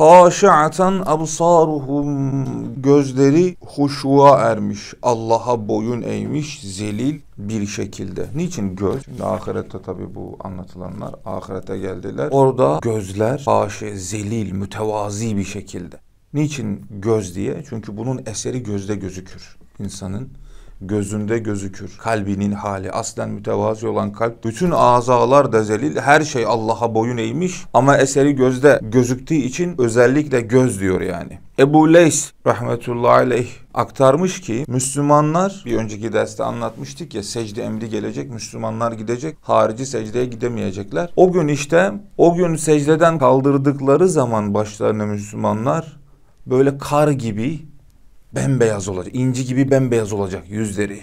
Haşa'atan absaruhum gözleri huşuğa ermiş. Allah'a boyun eğmiş zelil bir şekilde. Niçin göz? Şimdi ahirette tabi bu anlatılanlar ahirete geldiler. Orada gözler haşe zelil mütevazi bir şekilde. Niçin göz diye? Çünkü bunun eseri gözde gözükür. insanın gözünde gözükür. Kalbinin hali aslen mütevazi olan kalp bütün azalar da zelil her şey Allah'a boyun eğmiş ama eseri gözde gözüktüğü için özellikle göz diyor yani. Ebu Leys rahmetullahi aleyh aktarmış ki Müslümanlar bir önceki derste anlatmıştık ya secde emri gelecek Müslümanlar gidecek harici secdeye gidemeyecekler. O gün işte o gün secdeden kaldırdıkları zaman başlarına Müslümanlar böyle kar gibi Bembeyaz olacak. İnci gibi bembeyaz olacak yüzleri.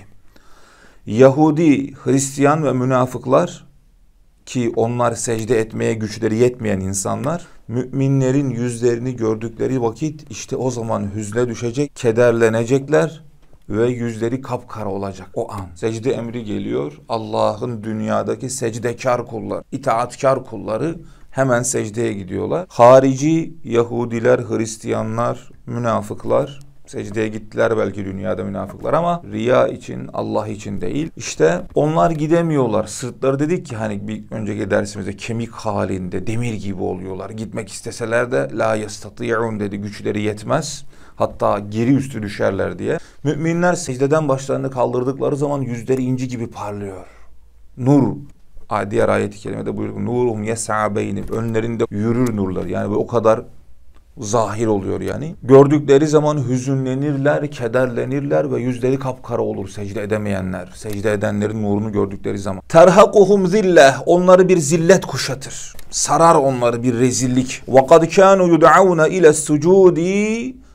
Yahudi, Hristiyan ve münafıklar ki onlar secde etmeye güçleri yetmeyen insanlar müminlerin yüzlerini gördükleri vakit işte o zaman hüzne düşecek, kederlenecekler ve yüzleri kapkara olacak o an. Secde emri geliyor. Allah'ın dünyadaki secdekar kulları, itaatkar kulları hemen secdeye gidiyorlar. Harici Yahudiler, Hristiyanlar, münafıklar Secdeye gittiler belki dünyada münafıklar ama riya için, Allah için değil. İşte onlar gidemiyorlar. Sırtları dedik ki hani bir önceki dersimizde kemik halinde demir gibi oluyorlar. Gitmek isteseler de la yastati'un dedi güçleri yetmez. Hatta geri üstü düşerler diye. Müminler secdeden başlarını kaldırdıkları zaman yüzleri inci gibi parlıyor. Nur diğer ayet-i kerimede buyuruyor. Nurum yes'a beyni. Önlerinde yürür nurlar. Yani o kadar zahir oluyor yani. Gördükleri zaman hüzünlenirler, kederlenirler ve yüzleri kapkara olur secde edemeyenler. Secde edenlerin nurunu gördükleri zaman. Terhakuhum zille. Onları bir zillet kuşatır. Sarar onları bir rezillik. وَقَدْ كَانُوا يُدْعَوْنَ اِلَى السُّجُودِ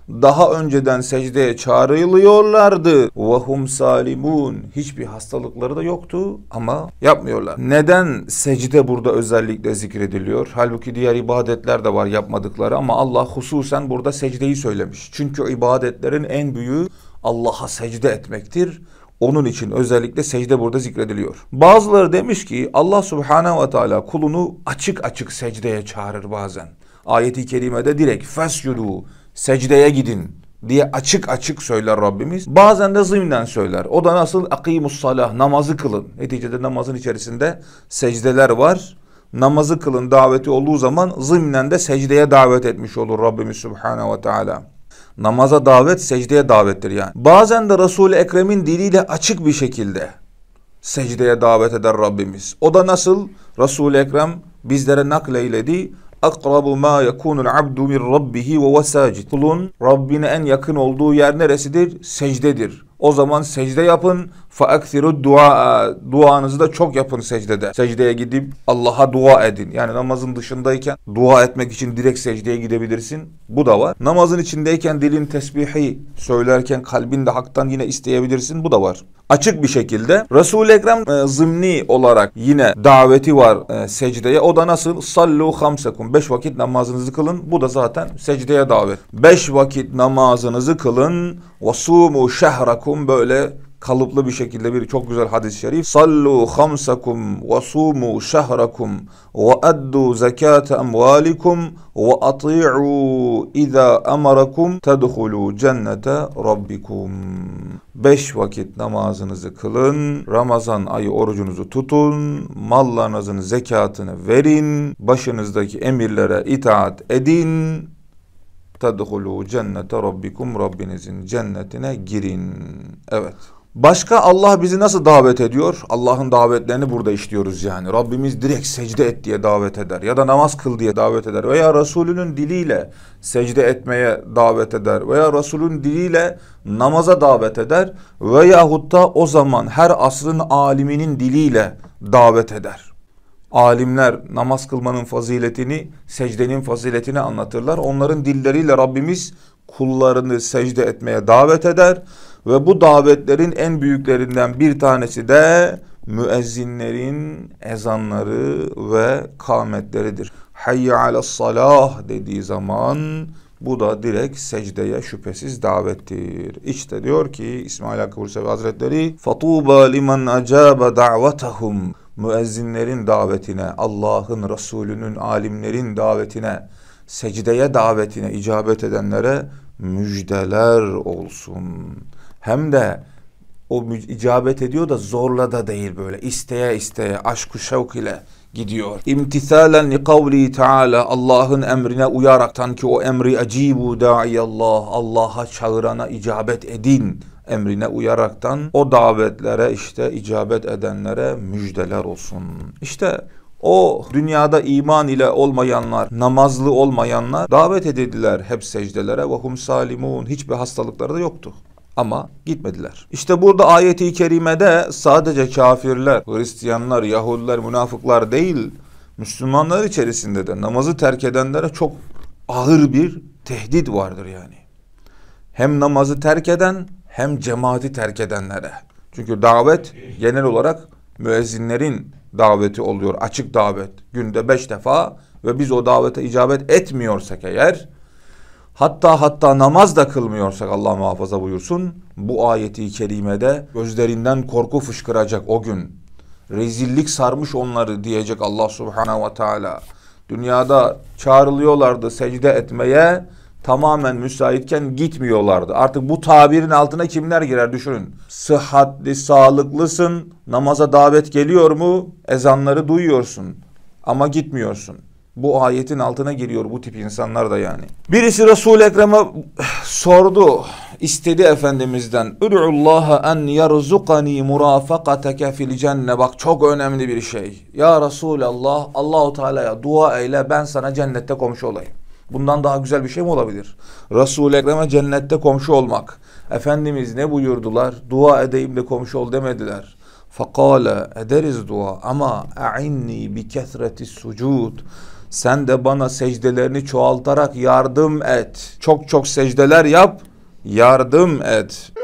daha önceden secdeye çağrılıyorlardı. Vahum salimun. Hiçbir hastalıkları da yoktu ama yapmıyorlar. Neden secde burada özellikle zikrediliyor? Halbuki diğer ibadetler de var yapmadıkları ama Allah hususen burada secdeyi söylemiş. Çünkü ibadetlerin en büyüğü Allah'a secde etmektir. Onun için özellikle secde burada zikrediliyor. Bazıları demiş ki Allah Subhanahu ve teala kulunu açık açık secdeye çağırır bazen. Ayet-i Ayeti kerimede direkt fescudu secdeye gidin diye açık açık söyler Rabbimiz. Bazen de zimden söyler. O da nasıl? Akimus salah, namazı kılın. Neticede namazın içerisinde secdeler var. Namazı kılın daveti olduğu zaman zımnen de secdeye davet etmiş olur Rabbimiz Subhanahu ve Teala. Namaza davet secdeye davettir yani. Bazen de Resul-i Ekrem'in diliyle açık bir şekilde secdeye davet eder Rabbimiz. O da nasıl? Resul-i Ekrem bizlere nakleyledi akrabu ma yakunul abdu min rabbihi ve vesacid. Kulun Rabbine en yakın olduğu yer neresidir? Secdedir. O zaman secde yapın. Faaktiru dua e, duanızı da çok yapın secdede. Secdeye gidip Allah'a dua edin. Yani namazın dışındayken dua etmek için direkt secdeye gidebilirsin. Bu da var. Namazın içindeyken dilin tesbihi söylerken kalbin de haktan yine isteyebilirsin. Bu da var. Açık bir şekilde Resul-i Ekrem e, zımni olarak yine daveti var e, secdeye. O da nasıl? Sallu hamsekum. Beş vakit namazınızı kılın. Bu da zaten secdeye davet. Beş vakit namazınızı kılın. Ve sumu şehrakum hamsakum böyle kalıplı bir şekilde bir çok güzel hadis-i şerif. Sallu hamsakum ve sumu şehrakum ve addu zekate emvalikum ve ati'u iza emarakum tedhulu cennete rabbikum. Beş vakit namazınızı kılın, Ramazan ayı orucunuzu tutun, mallarınızın zekatını verin, başınızdaki emirlere itaat edin, tedhulu cennete rabbikum Rabbinizin cennetine girin. Evet. Başka Allah bizi nasıl davet ediyor? Allah'ın davetlerini burada işliyoruz yani. Rabbimiz direkt secde et diye davet eder ya da namaz kıl diye davet eder veya Resulünün diliyle secde etmeye davet eder veya Resulün diliyle namaza davet eder veya hutta o zaman her asrın aliminin diliyle davet eder alimler namaz kılmanın faziletini, secdenin faziletini anlatırlar. Onların dilleriyle Rabbimiz kullarını secde etmeye davet eder ve bu davetlerin en büyüklerinden bir tanesi de müezzinlerin ezanları ve kametleridir. Hayye ala salah dediği zaman bu da direkt secdeye şüphesiz davettir. İşte diyor ki İsmail Hakkı Bursevi Hazretleri فَطُوبَ لِمَنْ أَجَابَ دَعْوَتَهُمْ müezzinlerin davetine, Allah'ın, Resulünün, alimlerin davetine, secdeye davetine icabet edenlere müjdeler olsun. Hem de o icabet ediyor da zorla da değil böyle isteye isteye aşk şevk ile gidiyor. İmtisalen li kavli taala Allah'ın emrine uyaraktan ki o emri acibu ecibu Allah Allah'a çağırana icabet edin emrine uyaraktan o davetlere işte icabet edenlere müjdeler olsun. İşte o dünyada iman ile olmayanlar, namazlı olmayanlar davet edildiler hep secdelere ve hum salimun. Hiçbir hastalıkları da yoktu. Ama gitmediler. İşte burada ayeti kerimede sadece kafirler, Hristiyanlar, Yahudiler, münafıklar değil, Müslümanlar içerisinde de namazı terk edenlere çok ağır bir tehdit vardır yani hem namazı terk eden hem cemaati terk edenlere. Çünkü davet genel olarak müezzinlerin daveti oluyor. Açık davet. Günde beş defa ve biz o davete icabet etmiyorsak eğer hatta hatta namaz da kılmıyorsak Allah muhafaza buyursun bu ayeti kerimede gözlerinden korku fışkıracak o gün. Rezillik sarmış onları diyecek Allah subhanahu ve teala. Dünyada çağrılıyorlardı secde etmeye tamamen müsaitken gitmiyorlardı. Artık bu tabirin altına kimler girer düşünün. Sıhhatli, sağlıklısın, namaza davet geliyor mu? Ezanları duyuyorsun ama gitmiyorsun. Bu ayetin altına giriyor bu tip insanlar da yani. Birisi resul Ekrem'e sordu. istedi Efendimiz'den. Üd'ullaha en yerzukani murafakateke fil cenne. Bak çok önemli bir şey. Ya Resulallah Allahu Teala'ya dua eyle ben sana cennette komşu olayım. Bundan daha güzel bir şey mi olabilir? Resul-i Ekrem'e cennette komşu olmak. Efendimiz ne buyurdular? Dua edeyim de komşu ol demediler. Fakale ederiz dua ama a'inni bi kesreti sucud. Sen de bana secdelerini çoğaltarak yardım et. Çok çok secdeler yap, yardım et.